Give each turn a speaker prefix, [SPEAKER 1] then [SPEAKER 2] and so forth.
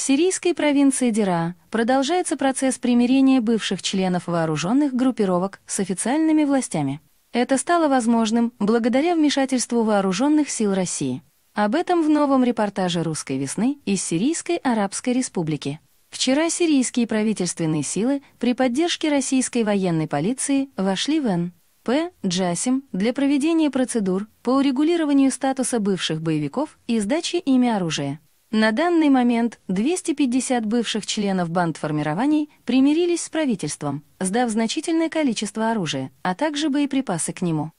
[SPEAKER 1] В сирийской провинции Дира продолжается процесс примирения бывших членов вооруженных группировок с официальными властями. Это стало возможным благодаря вмешательству вооруженных сил России. Об этом в новом репортаже «Русской весны» из Сирийской Арабской Республики. Вчера сирийские правительственные силы при поддержке российской военной полиции вошли в НП Джасим для проведения процедур по урегулированию статуса бывших боевиков и сдачи ими оружия. На данный момент 250 бывших членов бандформирований примирились с правительством, сдав значительное количество оружия, а также боеприпасы к нему.